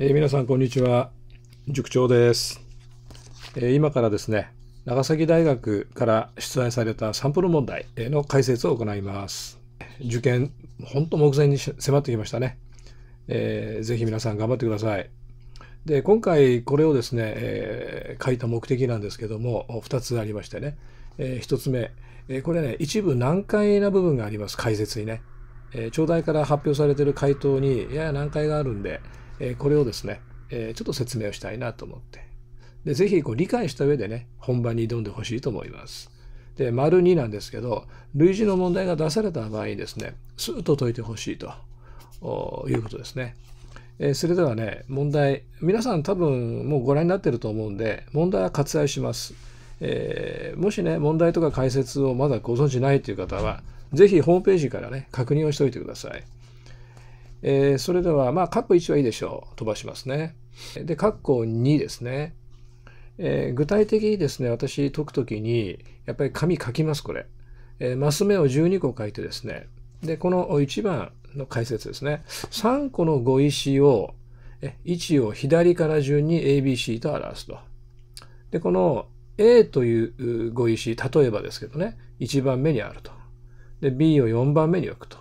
えー、皆さんこんにちは塾長です、えー、今からですね長崎大学から出題されたサンプル問題の解説を行います受験ほんと目前に迫ってきましたね、えー、ぜひ皆さん頑張ってくださいで今回これをですね、えー、書いた目的なんですけども2つありましてね、えー、1つ目、えこれね一部難解な部分があります解説にね、えー、頂戴から発表されてる回答にやや難解があるんでえこれをですね、えちょっと説明をしたいなと思って。で、ぜひこう理解した上でね、本番に挑んでほしいと思います。で、丸2なんですけど、類似の問題が出された場合にですね、スーッと解いてほしいということですね。えそれではね、問題、皆さん多分もうご覧になってると思うんで、問題は割愛します。えー、もしね、問題とか解説をまだご存じないという方は、ぜひホームページからね、確認をしておいてください。えー、それでは、まあ、括弧1はいいでしょう。飛ばしますね。で、括弧2ですね。えー、具体的にですね、私解くときに、やっぱり紙書きます、これ。えー、マス目を12個書いてですね。で、この1番の解説ですね。3個の語彙詞を、位置を左から順に ABC と表すと。で、この A という語彙詞、例えばですけどね、1番目にあると。で、B を4番目に置くと。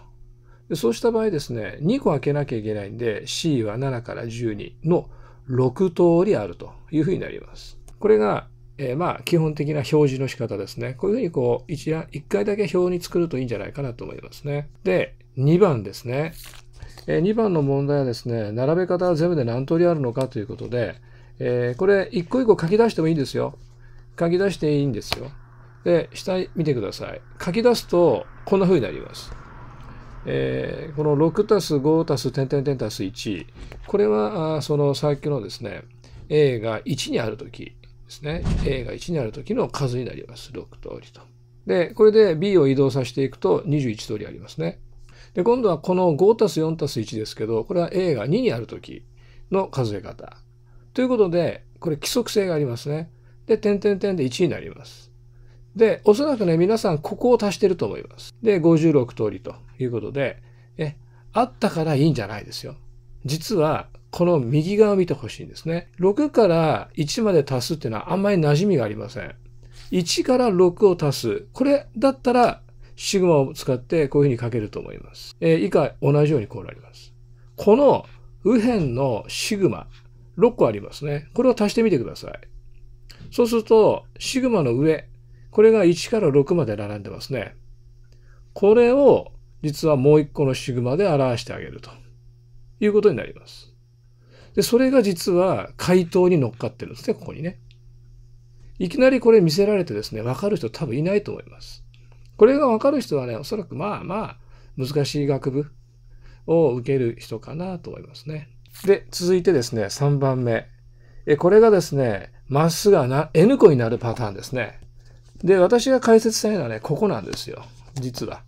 でそうした場合ですね、2個開けなきゃいけないんで、C は7から12の6通りあるというふうになります。これが、えー、まあ、基本的な表示の仕方ですね。こういうふうにこう1、回だけ表に作るといいんじゃないかなと思いますね。で、2番ですね。えー、2番の問題はですね、並べ方は全部で何通りあるのかということで、えー、これ、一個一個書き出してもいいんですよ。書き出していいんですよ。で、下見てください。書き出すと、こんなふうになります。えー、この6たす5たす点点点たす1、これはあそのさっきのですね、A が1にあるときですね、A が1にあるときの数になります。6通りと。で、これで B を移動させていくと21通りありますね。で、今度はこの5たす4たす1ですけど、これは A が2にあるときの数え方。ということで、これ規則性がありますね。で、点点点で1になります。で、おそらくね、皆さんここを足してると思います。で、56通りと。いうことで、え、あったからいいんじゃないですよ。実は、この右側を見てほしいんですね。6から1まで足すっていうのはあんまり馴染みがありません。1から6を足す。これだったら、シグマを使ってこういうふうに書けると思います。えー、以下、同じようにこうなります。この右辺のシグマ、6個ありますね。これを足してみてください。そうすると、シグマの上、これが1から6まで並んでますね。これを実はもう一個のシグマで表してあげるということになります。で、それが実は回答に乗っかってるんですね、ここにね。いきなりこれ見せられてですね、わかる人多分いないと思います。これがわかる人はね、おそらくまあまあ難しい学部を受ける人かなと思いますね。で、続いてですね、3番目。えこれがですね、まっすぐな N 個になるパターンですね。で、私が解説したいのはね、ここなんですよ。実は。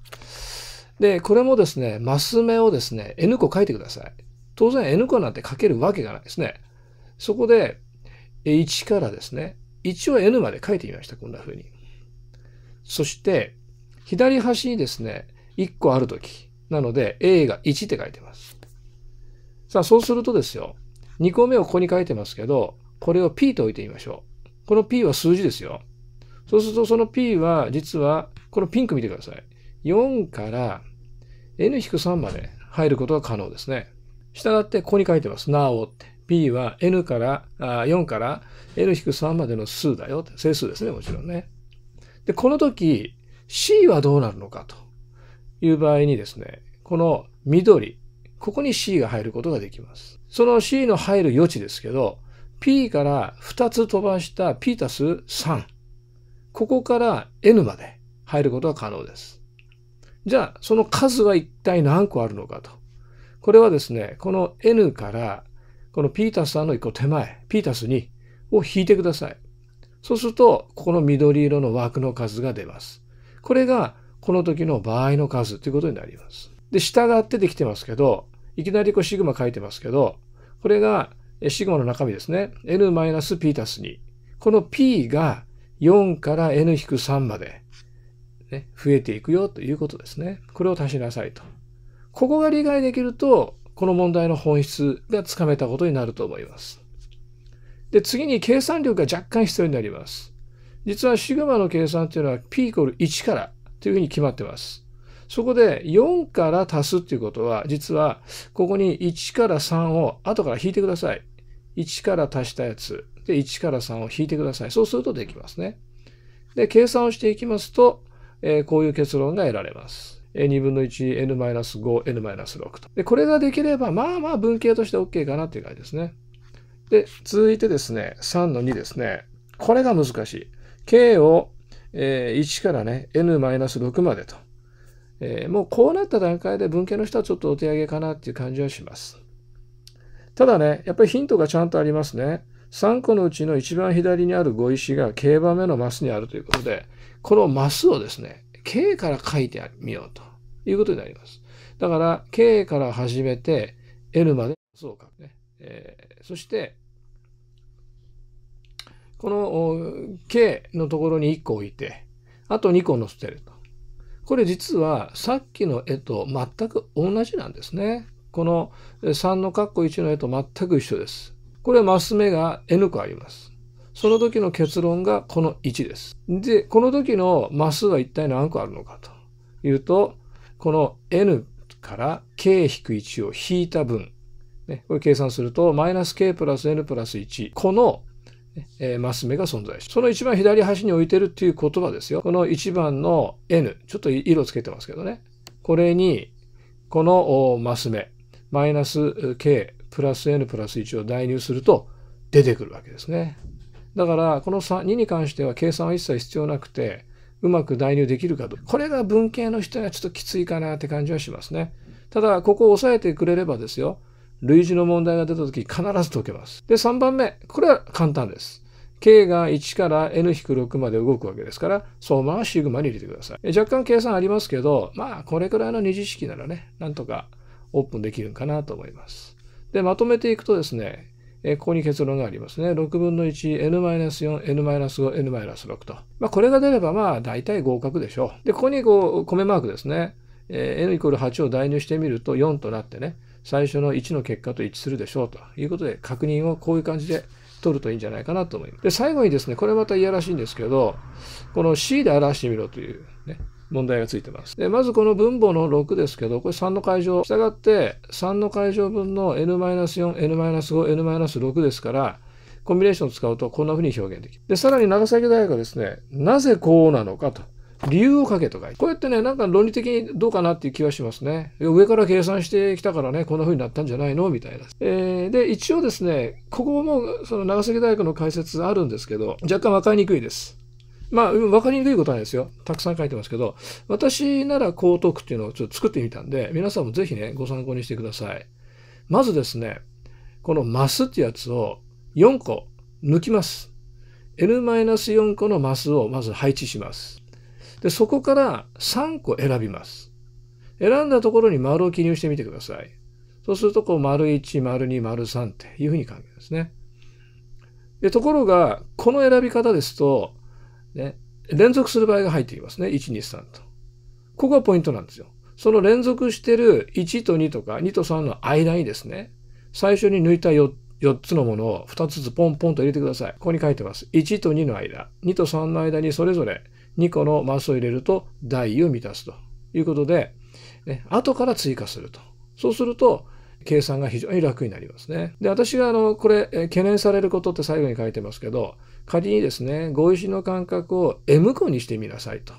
で、これもですね、マス目をですね、N 個書いてください。当然 N 個なんて書けるわけがないですね。そこで、1からですね、1を N まで書いてみました。こんな風に。そして、左端にですね、1個あるとき。なので、A が1って書いてます。さあ、そうするとですよ、2個目をここに書いてますけど、これを P と置いてみましょう。この P は数字ですよ。そうすると、その P は、実は、このピンク見てください。4から n-3 まで入ることが可能ですね。従ってここに書いてます。なおって。b は n からあ4から n-3 までの数だよって。整数ですね、もちろんね。で、この時 c はどうなるのかという場合にですね、この緑、ここに c が入ることができます。その c の入る余地ですけど、p から2つ飛ばした p たす3。ここから n まで入ることが可能です。じゃあ、その数は一体何個あるのかと。これはですね、この n から、この p たす3の1個手前、p たす2を引いてください。そうすると、ここの緑色の枠の数が出ます。これが、この時の場合の数ということになります。で、下がってできてますけど、いきなりこうシグマ書いてますけど、これがシグマの中身ですね。n-p たす2。この p が4から n-3 まで。ね、増えていくよということですね。これを足しなさいと。ここが理解できると、この問題の本質がつかめたことになると思います。で、次に計算力が若干必要になります。実はシグマの計算っていうのは P イコール1からというふうに決まってます。そこで4から足すっていうことは、実はここに1から3を後から引いてください。1から足したやつ。で、1から3を引いてください。そうするとできますね。で、計算をしていきますと、えー、こういう結論が得られます。2分の 1n-5、n-6 と。で、これができれば、まあまあ文系として OK かなっていう感じですね。で、続いてですね、3の2ですね。これが難しい。k を、えー、1からね、n-6 までと。えー、もうこうなった段階で文系の人はちょっとお手上げかなっていう感じはします。ただね、やっぱりヒントがちゃんとありますね。3個のうちの一番左にある碁石が K 番目のマスにあるということで、このマスをですね、K から書いてみようということになります。だから、K から始めて L までマスを書くね。えー、そして、この K のところに1個置いて、あと2個載せてると。これ実はさっきの絵と全く同じなんですね。この3の括弧1の絵と全く一緒です。これはマス目が N 個あります。その時の結論がこの1です。で、この時のマスは一体何個あるのかというと、この N から K-1 を引いた分、ね、これ計算すると、マイナス K プラス N プラス1、このえー、マス目が存在しその一番左端に置いてるっていう言葉ですよ。この1番の N、ちょっと色つけてますけどね。これに、このマス目、マイナス K プラス n プラス1を代入すると出てくるわけですね。だからこの2に関しては計算は一切必要なくてうまく代入できるかどうかこれが文系の人にはちょっときついかなって感じはしますね。ただここを押さえてくれればですよ類似の問題が出た時必ず解けます。で3番目これは簡単です。k が1から n-6 まで動くわけですから、相馬はシグマに入れてください。若干計算ありますけど、まあ、これくらいの二次式ならね、なんとかオープンできるんかなと思います。で、まとめていくとですね、えここに結論がありますね。6分の 1n-4、n-5、n-6 と。まあ、これが出れば、まあ、大体合格でしょう。で、ここにこう、米マークですね。えー、n イコール8を代入してみると4となってね、最初の1の結果と一致するでしょうということで、確認をこういう感じで取るといいんじゃないかなと思います。で、最後にですね、これまたいやらしいんですけど、この C で表してみろというね、問題がついてます。で、まずこの分母の6ですけど、これ3の解乗。従って、3の解乗分の n-4、n-5、n-6 ですから、コンビネーションを使うとこんな風に表現できる。で、さらに長崎大学はですね、なぜこうなのかと。理由を書けとか。こうやってね、なんか論理的にどうかなっていう気はしますね。上から計算してきたからね、こんな風になったんじゃないのみたいな。えー、で、一応ですね、ここもその長崎大学の解説あるんですけど、若干わかりにくいです。まあ、わかりにくいことなんですよ。たくさん書いてますけど、私ならこう解くっていうのをちょっと作ってみたんで、皆さんもぜひね、ご参考にしてください。まずですね、このマスってやつを4個抜きます。n-4 個のマスをまず配置します。で、そこから3個選びます。選んだところに丸を記入してみてください。そうすると、こう、丸1、丸2、丸3っていうふうに書くんですね。で、ところが、この選び方ですと、ね、連続する場合が入ってきますね。1、2、3と。ここがポイントなんですよ。その連続してる1と2とか2と3の間にですね、最初に抜いた 4, 4つのものを2つずつポンポンと入れてください。ここに書いてます。1と2の間、2と3の間にそれぞれ2個のマスを入れると台を満たすということで、ね、後から追加すると。そうすると、計算が非常に楽になりますね。で、私があの、これ、懸念されることって最後に書いてますけど、仮にですね、碁石の間隔を M 個にしてみなさいと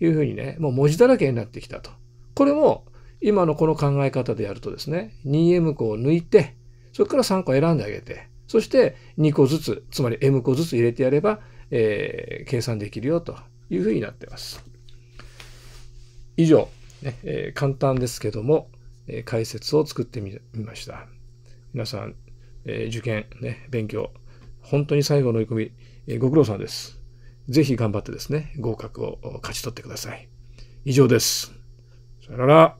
いうふうにね、もう文字だらけになってきたと。これも今のこの考え方でやるとですね、2M 個を抜いて、そこから3個選んであげて、そして2個ずつ、つまり M 個ずつ入れてやれば、えー、計算できるよというふうになってます。以上、ねえー、簡単ですけども、え解説を作ってみました。皆さん、え受験、ね、勉強、本当に最後の追い込み、えご苦労さんです。ぜひ頑張ってですね、合格を勝ち取ってください。以上です。さよなら。